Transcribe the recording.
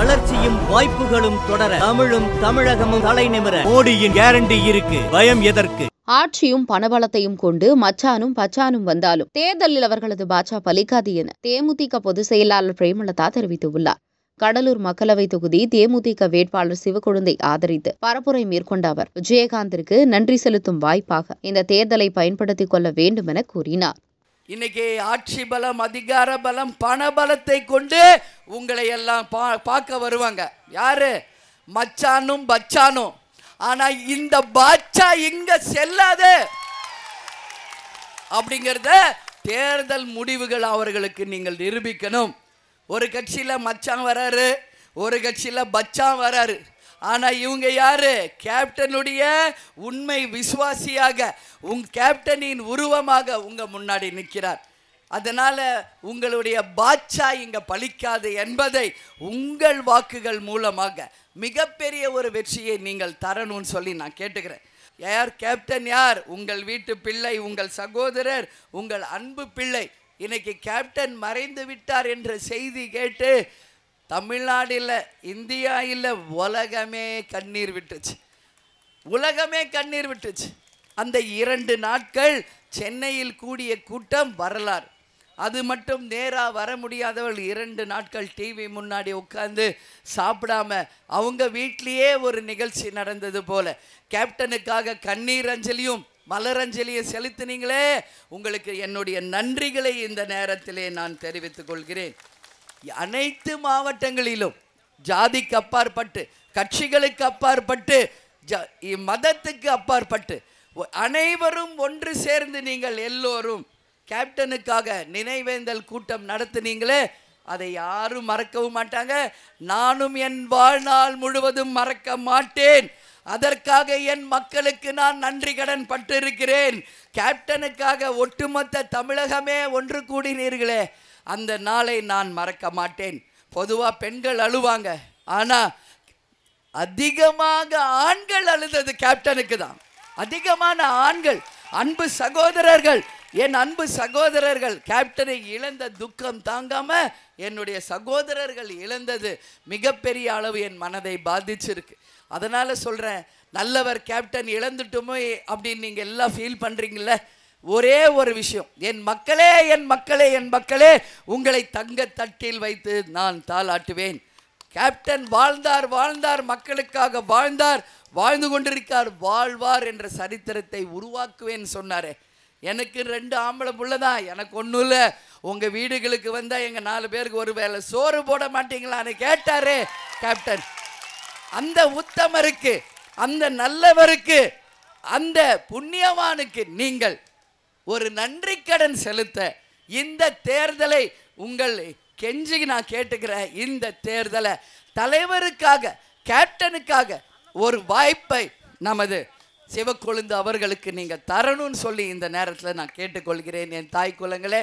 வளர்ச்சியும் வாய்ப்புகளும் தொடர தமிழும் தமிழகமும் தலை நிமிர மோடியின் கேரண்டி இருக்கு பயம் எதற்கு ஆட்சியும் பணபலத்தையும் கொண்டு மச்சானும் பச்சானும் வந்தாலும் தேர்தலில் அவர்களது பாஜா பலிக்காது என தேமுதிக பொதுச் செயலாளர் பிரேமலதா தெரிவித்துள்ளார் கடலூர் மக்களவை தொகுதி தேமுதிக வேட்பாளர் சிவக்கொழுந்தை ஆதரித்து பரப்புரை மேற்கொண்ட அவர் விஜயகாந்திற்கு நன்றி செலுத்தும் வாய்ப்பாக இந்த தேர்தலை பயன்படுத்திக் கொள்ள வேண்டும் என கூறினார் இன்னைக்கு ஆட்சி பலம் அதிகார பலம் பண பலத்தை கொண்டு உங்களை எல்லாம் பா பார்க்க வருவாங்க யாரு மச்சானும் பச்சானும் ஆனா இந்த பாச்சா இங்க செல்லாது அப்படிங்கிறத தேர்தல் முடிவுகள் அவர்களுக்கு நீங்கள் நிரூபிக்கணும் ஒரு கட்சியில் மச்சான் வராரு ஒரு கட்சியில் பச்சான் வராரு ஆனால் இவங்க யாரு கேப்டனுடைய உண்மை விசுவாசியாக உங்க கேப்டனின் உருவமாக உங்கள் முன்னாடி நிற்கிறார் அதனால் உங்களுடைய பாட்சா இங்கே பலிக்காது என்பதை உங்கள் வாக்குகள் மூலமாக மிகப்பெரிய ஒரு வெற்றியை நீங்கள் தரணும்னு சொல்லி நான் கேட்டுக்கிறேன் யார் கேப்டன் யார் உங்கள் வீட்டு பிள்ளை உங்கள் சகோதரர் உங்கள் அன்பு பிள்ளை இன்னைக்கு கேப்டன் மறைந்து விட்டார் என்ற செய்தி கேட்டு தமிழ்நாடு இல்லை இந்தியா இல்லை உலகமே கண்ணீர் விட்டுச்சு உலகமே கண்ணீர் விட்டுச்சு அந்த இரண்டு நாட்கள் சென்னையில் கூடிய கூட்டம் வரலாறு அது மட்டும் நேராக வர முடியாதவள் இரண்டு நாட்கள் டிவி முன்னாடி உட்காந்து சாப்பிடாம அவங்க வீட்லேயே ஒரு நிகழ்ச்சி நடந்தது போல கேப்டனுக்காக கண்ணீர் அஞ்சலியும் மலரஞ்சலியை செலுத்தினீங்களே உங்களுக்கு என்னுடைய நன்றிகளை இந்த நேரத்திலே நான் தெரிவித்துக் கொள்கிறேன் அனைத்து மாவட்டங்களிலும் ஜாதிக்கு அப்பாற்பட்டு கட்சிகளுக்கு அப்பாற்பட்டு மதத்துக்கு அப்பாற்பட்டு அனைவரும் ஒன்று சேர்ந்து நீங்கள் எல்லோரும் கேப்டனுக்காக நினைவேந்தல் கூட்டம் நடத்துனீங்களே அதை யாரும் மறக்கவும் மாட்டாங்க நானும் என் வாழ்நாள் முழுவதும் மறக்க மாட்டேன் அதற்காக என் மக்களுக்கு நான் நன்றி கடன் பட்டிருக்கிறேன் கேப்டனுக்காக ஒட்டுமொத்த தமிழகமே ஒன்று கூடினீர்களே அந்த நாளை நான் மறக்க மாட்டேன் பொதுவாக பெண்கள் அழுவாங்க ஆனால் அதிகமாக ஆண்கள் அழுதது கேப்டனுக்கு தான் அதிகமான ஆண்கள் அன்பு சகோதரர்கள் என் அன்பு சகோதரர்கள் கேப்டனை இழந்த துக்கம் தாங்காம என்னுடைய சகோதரர்கள் இழந்தது மிகப்பெரிய அளவு என் மனதை பாதிச்சிருக்கு அதனால சொல்றேன் நல்லவர் கேப்டன் இழந்துட்டுமோ அப்படின்னு நீங்க எல்லாம் ஃபீல் பண்றீங்களே ஒரே ஒரு விஷயம் என் மக்களே என் மக்களே என் மக்களே உங்களை தங்க தட்டில் வைத்து நான் தாளாட்டுவேன் கேப்டன் வாழ்ந்தார் வாழ்ந்தார் மக்களுக்காக வாழ்ந்தார் வாழ்ந்து கொண்டிருக்கார் வாழ்வார் என்ற சரித்திரத்தை உருவாக்குவேன் சொன்னாரே எனக்கு ரெண்டு ஆம்பளை புள்ள தான் எனக்கு ஒன்றும் இல்லை உங்கள் வீடுகளுக்கு வந்தால் எங்கள் நாலு பேருக்கு ஒரு வேலை சோறு போட மாட்டீங்களான்னு கேட்டாரே கேப்டன் அந்த உத்தமருக்கு அந்த நல்லவருக்கு அந்த புண்ணியவானுக்கு நீங்கள் ஒரு நன்றி கடன் செலுத்த இந்த தேர்தலை உங்கள் கெஞ்சி நான் கேட்டுக்கிறேன் இந்த தேர்தலை தலைவருக்காக கேப்டனுக்காக ஒரு வாய்ப்பை நமது சிவக்கொழுந்து அவர்களுக்கு நீங்கள் தரணும்னு சொல்லி இந்த நேரத்தில் நான் கேட்டுக்கொள்கிறேன் என் தாய் குலங்களே